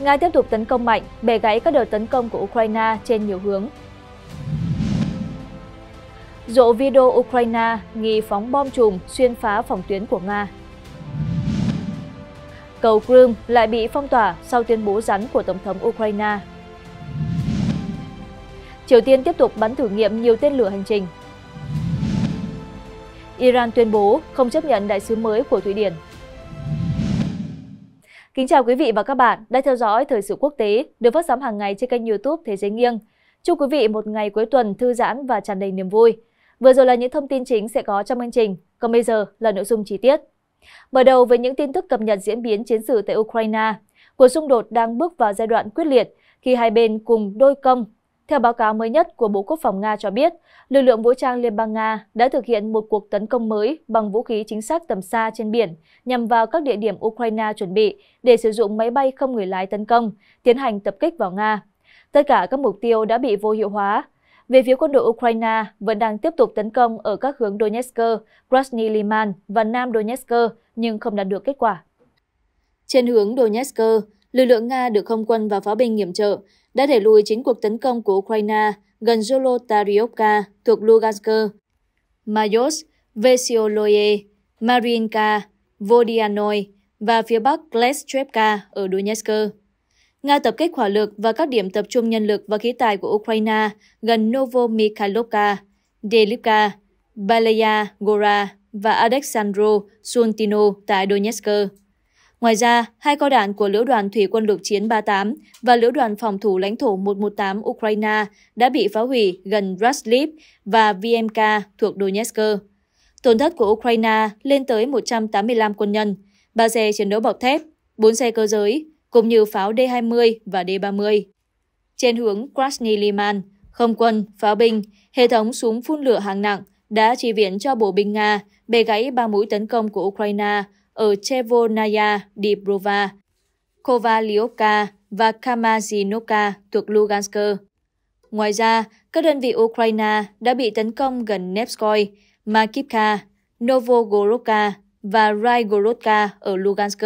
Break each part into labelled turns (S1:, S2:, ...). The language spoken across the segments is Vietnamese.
S1: Nga tiếp tục tấn công mạnh, bẻ gãy các đợt tấn công của Ukraine trên nhiều hướng. Rộ video Ukraine nghi phóng bom chùm xuyên phá phòng tuyến của Nga. Cầu Crimea lại bị phong tỏa sau tuyên bố rắn của Tổng thống Ukraine. Triều Tiên tiếp tục bắn thử nghiệm nhiều tên lửa hành trình. Iran tuyên bố không chấp nhận đại sứ mới của Thụy Điển. Kính chào quý vị và các bạn đã theo dõi thời sự quốc tế được phát sóng hàng ngày trên kênh YouTube Thế giới nghiêng. Chúc quý vị một ngày cuối tuần thư giãn và tràn đầy niềm vui. Vừa rồi là những thông tin chính sẽ có trong chương trình, còn bây giờ là nội dung chi tiết. Mở đầu với những tin tức cập nhật diễn biến chiến sự tại Ukraine, cuộc xung đột đang bước vào giai đoạn quyết liệt khi hai bên cùng đôi công theo báo cáo mới nhất của Bộ Quốc phòng Nga cho biết, lực lượng vũ trang Liên bang Nga đã thực hiện một cuộc tấn công mới bằng vũ khí chính xác tầm xa trên biển nhằm vào các địa điểm Ukraine chuẩn bị để sử dụng máy bay không người lái tấn công, tiến hành tập kích vào Nga. Tất cả các mục tiêu đã bị vô hiệu hóa. Về phía quân đội Ukraine vẫn đang tiếp tục tấn công ở các hướng Donetsk, Krasny Liman và Nam Donetsk nhưng không đạt được kết quả. Trên hướng Donetsk, lực lượng Nga được không quân và pháo binh yểm trợ đã đẩy lùi chính cuộc tấn công của Ukraine gần Zolotaryovka thuộc Lugansk, Mayos, Vesioloye, Marinka, Vodianoi và phía bắc Kleshchevka ở Donetsk. Nga tập kích hỏa lực và các điểm tập trung nhân lực và khí tài của Ukraine gần Novomikhailovka, Delivka, Balaya Gora và Alexandro Suntino tại Donetsk. Ngoài ra, hai cao đạn của Lữ đoàn Thủy quân lục chiến 38 và Lữ đoàn phòng thủ lãnh thổ 118 Ukraine đã bị phá hủy gần Rasliv và VMK thuộc Donetsk. Tổn thất của Ukraine lên tới 185 quân nhân, 3 xe chiến đấu bọc thép, 4 xe cơ giới, cũng như pháo D-20 và D-30. Trên hướng Krasny Liman, không quân, pháo binh, hệ thống súng phun lửa hạng nặng đã chi viện cho bộ binh Nga bề gãy ba mũi tấn công của Ukraine ở Chevonaya Dibrova, Kovalyovka và Kamazinoka thuộc Lugansk. Ngoài ra, các đơn vị Ukraine đã bị tấn công gần Nevskoy, Makivka, Novogorodka và Raigorodka ở Lugansk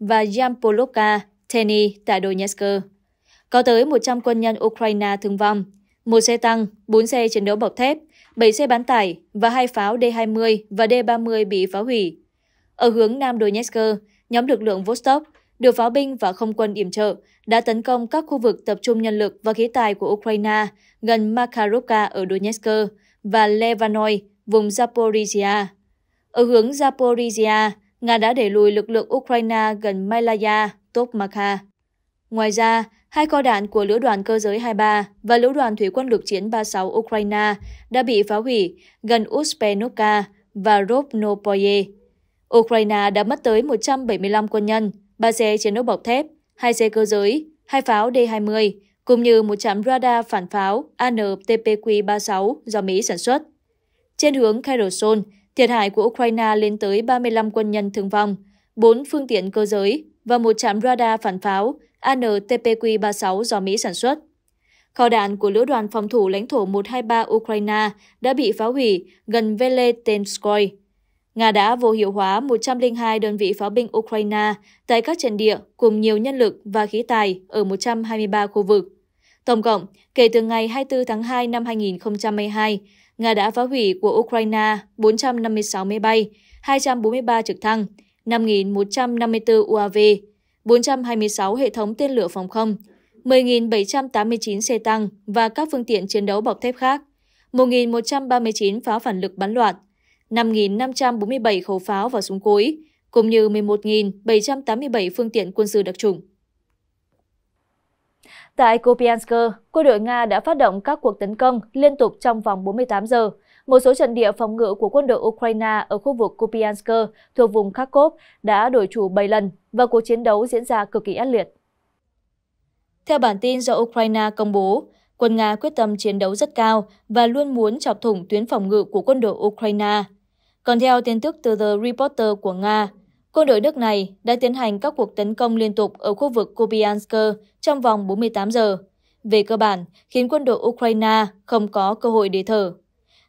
S1: và Yampolovka, Teny tại Donetsk. Có tới 100 quân nhân Ukraine thương vong, một xe tăng, 4 xe chiến đấu bọc thép, 7 xe bán tải và hai pháo D-20 và D-30 bị phá hủy. Ở hướng Nam Donetsk, nhóm lực lượng Vostok được pháo binh và không quân yểm trợ đã tấn công các khu vực tập trung nhân lực và khí tài của Ukraine gần Makarovka ở Donetsk và Levanoi, vùng Zaporizhia. Ở hướng Zaporizhia, Nga đã đẩy lùi lực lượng Ukraine gần Malaya, Topmaka. Ngoài ra, hai kho đạn của Lữ đoàn Cơ giới 23 và Lữ đoàn Thủy quân lục chiến 36 Ukraine đã bị phá hủy gần Uspenovka và Rovnopoye. Ukraine đã mất tới 175 quân nhân, 3 xe chiến đấu bọc thép, 2 xe cơ giới, 2 pháo D-20, cũng như một trạm radar phản pháo ANTPQ-36 do Mỹ sản xuất. Trên hướng Kherson, thiệt hại của Ukraine lên tới 35 quân nhân thương vong, 4 phương tiện cơ giới và một trạm radar phản pháo ANTPQ-36 do Mỹ sản xuất. Kho đạn của Lữ đoàn phòng thủ lãnh thổ 123 Ukraine đã bị phá hủy gần Veletenskoy, Nga đã vô hiệu hóa 102 đơn vị pháo binh Ukraine tại các trận địa cùng nhiều nhân lực và khí tài ở 123 khu vực. Tổng cộng, kể từ ngày 24 tháng 2 năm 2022, Nga đã phá hủy của Ukraine 456 máy bay, 243 trực thăng, 5.154 UAV, 426 hệ thống tên lửa phòng không, 10.789 xe tăng và các phương tiện chiến đấu bọc thép khác, 1.139 pháo phản lực bắn loạt, 5.547 khẩu pháo và súng cối, cũng như 11.787 phương tiện quân sự đặc trùng. Tại Kupiansk, quân đội Nga đã phát động các cuộc tấn công liên tục trong vòng 48 giờ. Một số trận địa phòng ngự của quân đội Ukraine ở khu vực Kupiansk thuộc vùng Kharkov đã đổi chủ 7 lần và cuộc chiến đấu diễn ra cực kỳ ác liệt. Theo bản tin do Ukraine công bố, quân Nga quyết tâm chiến đấu rất cao và luôn muốn chọc thủng tuyến phòng ngự của quân đội Ukraine còn theo tin tức từ The Reporter của Nga, quân đội đức này đã tiến hành các cuộc tấn công liên tục ở khu vực Kupiansk trong vòng 48 giờ, về cơ bản khiến quân đội Ukraine không có cơ hội để thở.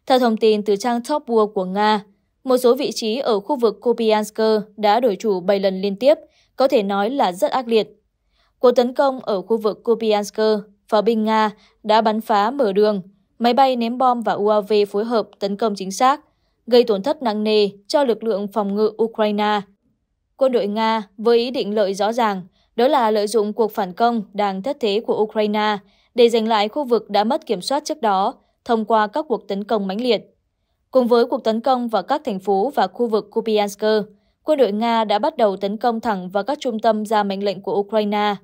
S1: Theo thông tin từ trang Top World của Nga, một số vị trí ở khu vực Kupiansk đã đổi chủ 7 lần liên tiếp, có thể nói là rất ác liệt. Cuộc tấn công ở khu vực Kupiansk, pháo binh Nga đã bắn phá mở đường, máy bay ném bom và UAV phối hợp tấn công chính xác, gây tổn thất nặng nề cho lực lượng phòng ngự Ukraine. Quân đội Nga với ý định lợi rõ ràng, đó là lợi dụng cuộc phản công đang thất thế của Ukraine để giành lại khu vực đã mất kiểm soát trước đó thông qua các cuộc tấn công mãnh liệt. Cùng với cuộc tấn công vào các thành phố và khu vực Kupiansk, quân đội Nga đã bắt đầu tấn công thẳng vào các trung tâm ra mệnh lệnh của Ukraine.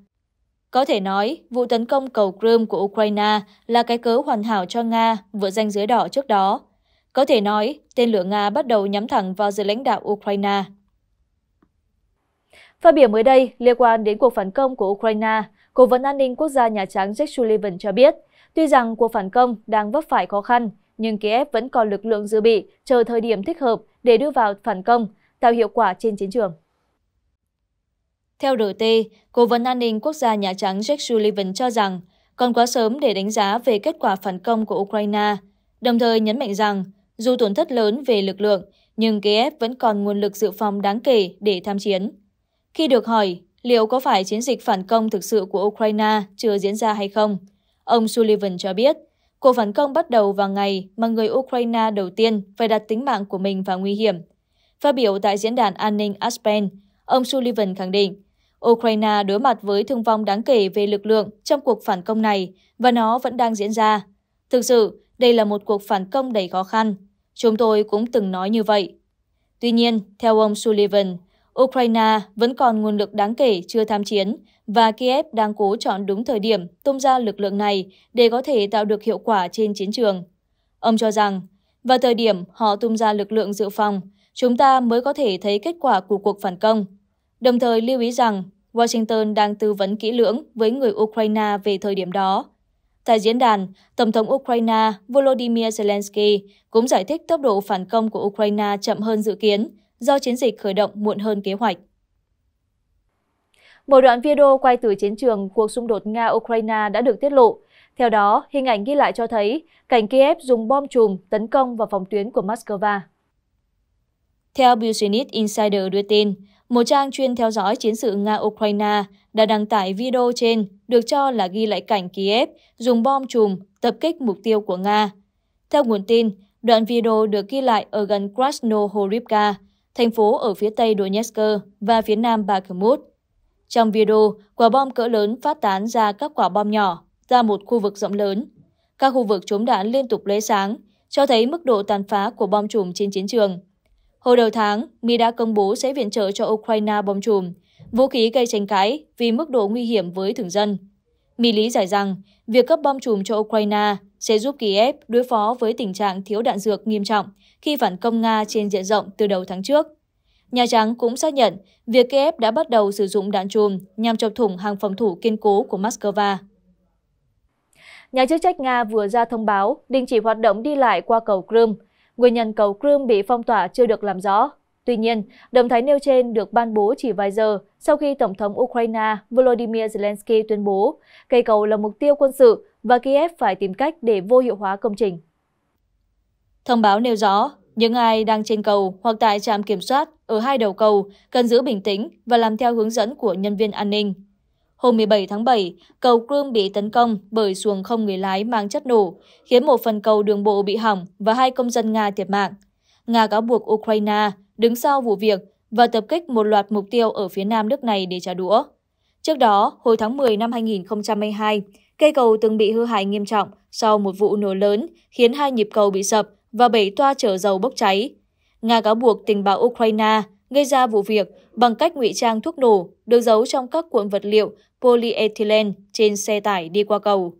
S1: Có thể nói, vụ tấn công cầu Crimea của Ukraine là cái cớ hoàn hảo cho Nga vừa danh giới đỏ trước đó – có thể nói, tên lửa Nga bắt đầu nhắm thẳng vào giới lãnh đạo Ukraine. Phát biểu mới đây liên quan đến cuộc phản công của Ukraine, Cố vấn an ninh quốc gia Nhà Trắng Jake Sullivan cho biết, tuy rằng cuộc phản công đang vấp phải khó khăn, nhưng Kiev vẫn còn lực lượng dự bị chờ thời điểm thích hợp để đưa vào phản công, tạo hiệu quả trên chiến trường. Theo RT, Cố vấn an ninh quốc gia Nhà Trắng Jake Sullivan cho rằng còn quá sớm để đánh giá về kết quả phản công của Ukraine, đồng thời nhấn mạnh rằng dù tổn thất lớn về lực lượng, nhưng Kiev vẫn còn nguồn lực dự phòng đáng kể để tham chiến. Khi được hỏi liệu có phải chiến dịch phản công thực sự của Ukraine chưa diễn ra hay không, ông Sullivan cho biết cuộc phản công bắt đầu vào ngày mà người Ukraine đầu tiên phải đặt tính mạng của mình vào nguy hiểm. Phát biểu tại diễn đàn an ninh Aspen, ông Sullivan khẳng định Ukraine đối mặt với thương vong đáng kể về lực lượng trong cuộc phản công này và nó vẫn đang diễn ra. Thực sự, đây là một cuộc phản công đầy khó khăn. Chúng tôi cũng từng nói như vậy. Tuy nhiên, theo ông Sullivan, Ukraine vẫn còn nguồn lực đáng kể chưa tham chiến và Kiev đang cố chọn đúng thời điểm tung ra lực lượng này để có thể tạo được hiệu quả trên chiến trường. Ông cho rằng, vào thời điểm họ tung ra lực lượng dự phòng, chúng ta mới có thể thấy kết quả của cuộc phản công. Đồng thời lưu ý rằng Washington đang tư vấn kỹ lưỡng với người Ukraine về thời điểm đó Tại diễn đàn, Tổng thống Ukraine Volodymyr Zelensky cũng giải thích tốc độ phản công của Ukraine chậm hơn dự kiến do chiến dịch khởi động muộn hơn kế hoạch. Một đoạn video quay từ chiến trường cuộc xung đột Nga-Ukraine đã được tiết lộ. Theo đó, hình ảnh ghi lại cho thấy cảnh Kiev dùng bom chùm tấn công vào phòng tuyến của Moscow. Theo Business Insider đưa tin, một trang chuyên theo dõi chiến sự Nga-Ukraine đã đăng tải video trên được cho là ghi lại cảnh Kiev dùng bom chùm tập kích mục tiêu của Nga. Theo nguồn tin, đoạn video được ghi lại ở gần Krasnohorivka, thành phố ở phía tây Donetsk và phía nam Bakhmut. Trong video, quả bom cỡ lớn phát tán ra các quả bom nhỏ ra một khu vực rộng lớn. Các khu vực chống đạn liên tục lấy sáng, cho thấy mức độ tàn phá của bom chùm trên chiến trường – Hồi đầu tháng, Mỹ đã công bố sẽ viện trợ cho Ukraine bom chùm, vũ khí gây tranh cãi vì mức độ nguy hiểm với thường dân. Mỹ lý giải rằng việc cấp bom chùm cho Ukraine sẽ giúp Kiev đối phó với tình trạng thiếu đạn dược nghiêm trọng khi phản công Nga trên diện rộng từ đầu tháng trước. Nhà Trắng cũng xác nhận việc Kiev đã bắt đầu sử dụng đạn chùm nhằm chọc thủng hàng phòng thủ kiên cố của Moscow. Nhà chức trách Nga vừa ra thông báo đình chỉ hoạt động đi lại qua cầu Crimea nguyên nhân cầu Crimea bị phong tỏa chưa được làm rõ. Tuy nhiên, động thái nêu trên được ban bố chỉ vài giờ sau khi Tổng thống Ukraine Volodymyr Zelensky tuyên bố cây cầu là mục tiêu quân sự và Kiev phải tìm cách để vô hiệu hóa công trình. Thông báo nêu rõ, những ai đang trên cầu hoặc tại trạm kiểm soát ở hai đầu cầu cần giữ bình tĩnh và làm theo hướng dẫn của nhân viên an ninh. Hôm 17 tháng 7, cầu crum bị tấn công bởi xuồng không người lái mang chất nổ, khiến một phần cầu đường bộ bị hỏng và hai công dân Nga thiệt mạng. Nga cáo buộc Ukraine đứng sau vụ việc và tập kích một loạt mục tiêu ở phía nam nước này để trả đũa. Trước đó, hồi tháng 10 năm 2022, cây cầu từng bị hư hại nghiêm trọng sau một vụ nổ lớn khiến hai nhịp cầu bị sập và bảy toa chở dầu bốc cháy. Nga cáo buộc tình báo Ukraine gây ra vụ việc bằng cách ngụy trang thuốc nổ được giấu trong các cuộn vật liệu polyethylene trên xe tải đi qua cầu.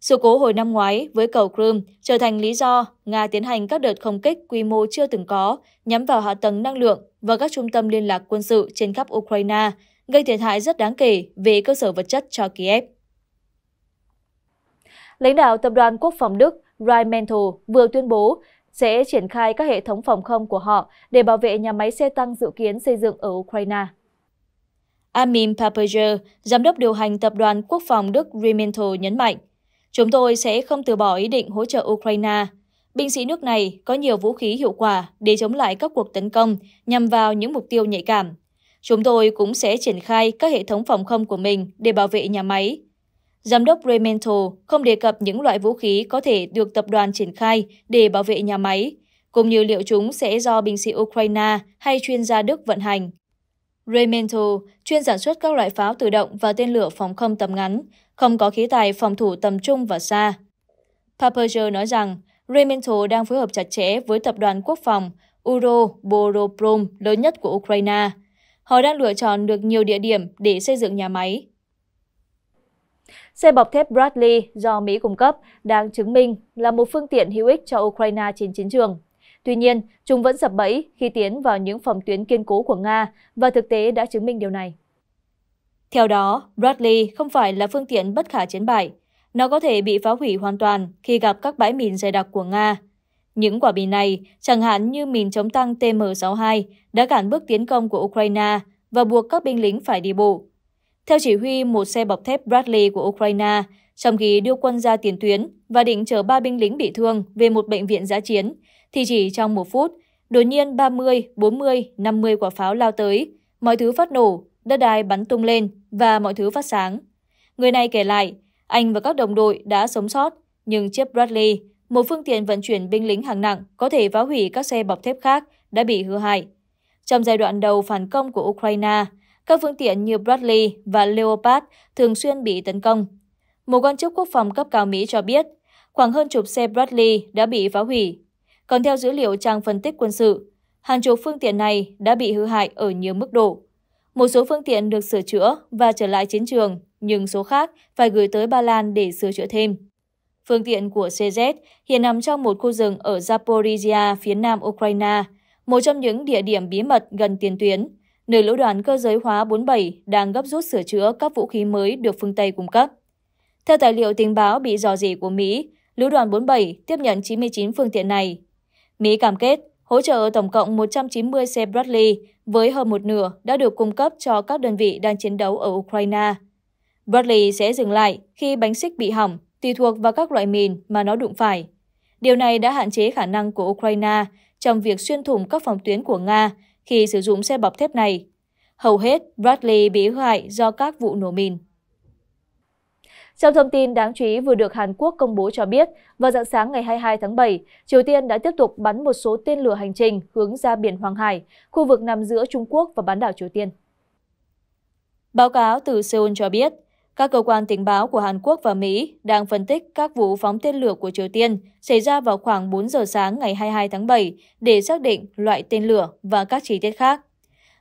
S1: Sự cố hồi năm ngoái với cầu Crimea trở thành lý do Nga tiến hành các đợt không kích quy mô chưa từng có nhắm vào hạ tầng năng lượng và các trung tâm liên lạc quân sự trên khắp Ukraine, gây thiệt hại rất đáng kể về cơ sở vật chất cho Kiev. Lãnh đạo Tập đoàn Quốc phòng Đức Rheinmetall vừa tuyên bố sẽ triển khai các hệ thống phòng không của họ để bảo vệ nhà máy xe tăng dự kiến xây dựng ở Ukraine. Armin Papager, giám đốc điều hành tập đoàn quốc phòng Đức Rheinmetall nhấn mạnh, Chúng tôi sẽ không từ bỏ ý định hỗ trợ Ukraine. Binh sĩ nước này có nhiều vũ khí hiệu quả để chống lại các cuộc tấn công nhằm vào những mục tiêu nhạy cảm. Chúng tôi cũng sẽ triển khai các hệ thống phòng không của mình để bảo vệ nhà máy. Giám đốc Remental không đề cập những loại vũ khí có thể được tập đoàn triển khai để bảo vệ nhà máy, cũng như liệu chúng sẽ do binh sĩ Ukraine hay chuyên gia Đức vận hành. Remento, chuyên sản xuất các loại pháo tự động và tên lửa phòng không tầm ngắn, không có khí tài phòng thủ tầm trung và xa. Papager nói rằng Remento đang phối hợp chặt chẽ với tập đoàn quốc phòng Uro Uroboroprom lớn nhất của Ukraine. Họ đang lựa chọn được nhiều địa điểm để xây dựng nhà máy. Xe bọc thép Bradley do Mỹ cung cấp đang chứng minh là một phương tiện hữu ích cho Ukraine trên chiến trường tuy nhiên chúng vẫn sập bẫy khi tiến vào những phòng tuyến kiên cố của nga và thực tế đã chứng minh điều này theo đó bradley không phải là phương tiện bất khả chiến bại nó có thể bị phá hủy hoàn toàn khi gặp các bãi mìn dày đặc của nga những quả mìn này, chẳng hạn như mìn chống tăng TM62, đã cản bước tiến công của Ukraine và buộc các binh lính phải đi bộ. Theo chỉ huy một xe bọc thép Bradley của Ukraine, trong khi đưa quân ra tiền tuyến và định chở ba binh lính bị thương về một bệnh viện giã chiến, thì chỉ trong một phút, đột nhiên 30, 40, 50 quả pháo lao tới, mọi thứ phát nổ, đất đai bắn tung lên và mọi thứ phát sáng. Người này kể lại, anh và các đồng đội đã sống sót, nhưng chiếc Bradley, một phương tiện vận chuyển binh lính hạng nặng có thể phá hủy các xe bọc thép khác, đã bị hư hại. Trong giai đoạn đầu phản công của Ukraine, các phương tiện như Bradley và Leopard thường xuyên bị tấn công. Một quan chức quốc phòng cấp cao Mỹ cho biết, khoảng hơn chục xe Bradley đã bị phá hủy còn theo dữ liệu trang phân tích quân sự, hàng chục phương tiện này đã bị hư hại ở nhiều mức độ. Một số phương tiện được sửa chữa và trở lại chiến trường, nhưng số khác phải gửi tới Ba Lan để sửa chữa thêm. Phương tiện của CZ hiện nằm trong một khu rừng ở Zaporizhia phía nam Ukraine, một trong những địa điểm bí mật gần tiền tuyến, nơi lữ đoàn cơ giới hóa 47 đang gấp rút sửa chữa các vũ khí mới được phương Tây cung cấp. Theo tài liệu tình báo bị dò dỉ của Mỹ, lữ đoàn 47 tiếp nhận 99 phương tiện này Mỹ cam kết hỗ trợ tổng cộng 190 xe Bradley với hơn một nửa đã được cung cấp cho các đơn vị đang chiến đấu ở Ukraine. Bradley sẽ dừng lại khi bánh xích bị hỏng, tùy thuộc vào các loại mìn mà nó đụng phải. Điều này đã hạn chế khả năng của Ukraine trong việc xuyên thủng các phòng tuyến của Nga khi sử dụng xe bọc thép này. Hầu hết, Bradley bị hư hại do các vụ nổ mìn trong thông tin đáng chú ý vừa được Hàn Quốc công bố cho biết, vào dạng sáng ngày 22 tháng 7, Triều Tiên đã tiếp tục bắn một số tên lửa hành trình hướng ra biển Hoàng Hải, khu vực nằm giữa Trung Quốc và bán đảo Triều Tiên. Báo cáo từ Seoul cho biết, các cơ quan tình báo của Hàn Quốc và Mỹ đang phân tích các vụ phóng tên lửa của Triều Tiên xảy ra vào khoảng 4 giờ sáng ngày 22 tháng 7 để xác định loại tên lửa và các chi tiết khác.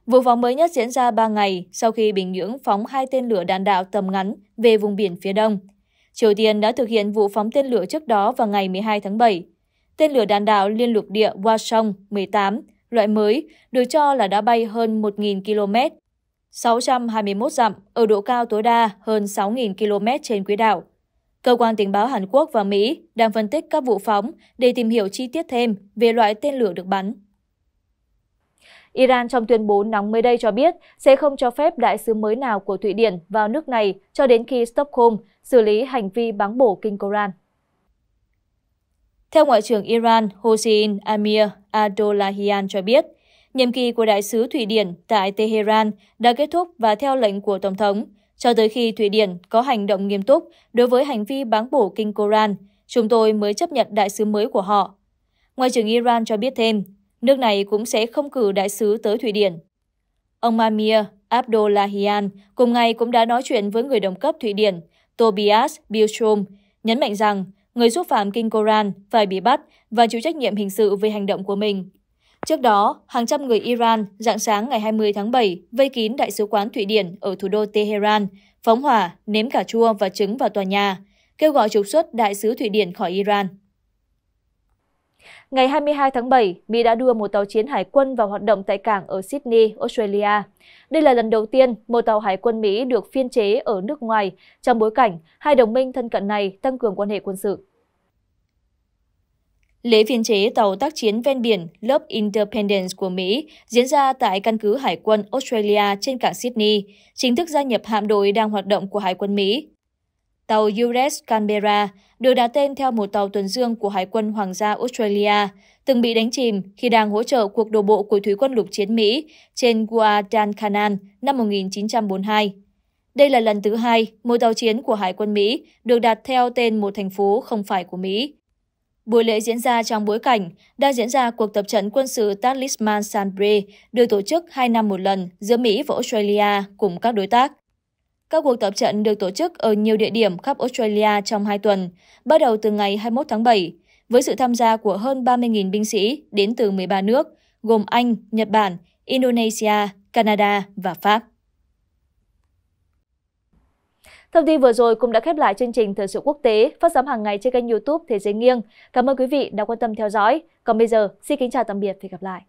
S1: Vụ phóng mới nhất diễn ra 3 ngày sau khi Bình Nhưỡng phóng hai tên lửa đạn đạo tầm ngắn về vùng biển phía đông. Triều Tiên đã thực hiện vụ phóng tên lửa trước đó vào ngày 12 tháng 7. Tên lửa đạn đạo liên lục địa Wasong 18, loại mới, được cho là đã bay hơn 1.000 km, 621 dặm ở độ cao tối đa hơn 6.000 km trên quỹ đạo. Cơ quan tình báo Hàn Quốc và Mỹ đang phân tích các vụ phóng để tìm hiểu chi tiết thêm về loại tên lửa được bắn iran trong tuyên bố nóng mới đây cho biết sẽ không cho phép đại sứ mới nào của thụy điển vào nước này cho đến khi stockholm xử lý hành vi báng bổ kinh koran theo ngoại trưởng iran hossein amir adolahian cho biết nhiệm kỳ của đại sứ thụy điển tại tehran đã kết thúc và theo lệnh của tổng thống cho tới khi Thụy Điển có hành động nghiêm túc đối với hành vi báng bổ kinh Koran, chúng tôi mới chấp nhận đại sứ mới của họ. Ngoại trưởng Iran cho biết thêm, Nước này cũng sẽ không cử đại sứ tới Thụy Điển. Ông Amir Abdullahian cùng ngày cũng đã nói chuyện với người đồng cấp Thụy Điển Tobias Billstrom, nhấn mạnh rằng người xúc phạm kinh Koran phải bị bắt và chịu trách nhiệm hình sự về hành động của mình. Trước đó, hàng trăm người Iran dạng sáng ngày 20 tháng 7 vây kín Đại sứ quán Thụy Điển ở thủ đô Tehran, phóng hỏa, nếm cà chua và trứng vào tòa nhà, kêu gọi trục xuất Đại sứ Thụy Điển khỏi Iran. Ngày 22 tháng 7, Mỹ đã đưa một tàu chiến hải quân vào hoạt động tại cảng ở Sydney, Australia. Đây là lần đầu tiên một tàu hải quân Mỹ được phiên chế ở nước ngoài trong bối cảnh hai đồng minh thân cận này tăng cường quan hệ quân sự. Lễ phiên chế tàu tác chiến ven biển lớp Independence của Mỹ diễn ra tại căn cứ Hải quân Australia trên cảng Sydney, chính thức gia nhập hạm đội đang hoạt động của Hải quân Mỹ. Tàu Ures Canberra được đặt tên theo một tàu tuần dương của Hải quân Hoàng gia Australia, từng bị đánh chìm khi đang hỗ trợ cuộc đổ bộ của Thủy quân lục chiến Mỹ trên Guadalcanal năm 1942. Đây là lần thứ hai một tàu chiến của Hải quân Mỹ được đặt theo tên một thành phố không phải của Mỹ. Buổi lễ diễn ra trong bối cảnh đang diễn ra cuộc tập trận quân sự Talisman Sanbre được tổ chức hai năm một lần giữa Mỹ và Australia cùng các đối tác các cuộc tập trận được tổ chức ở nhiều địa điểm khắp Australia trong 2 tuần, bắt đầu từ ngày 21 tháng 7, với sự tham gia của hơn 30.000 binh sĩ đến từ 13 nước, gồm Anh, Nhật Bản, Indonesia, Canada và Pháp. Thông tin vừa rồi cũng đã khép lại chương trình Thời sự quốc tế phát sóng hàng ngày trên kênh youtube Thế giới nghiêng. Cảm ơn quý vị đã quan tâm theo dõi. Còn bây giờ, xin kính chào tạm biệt và hẹn gặp lại.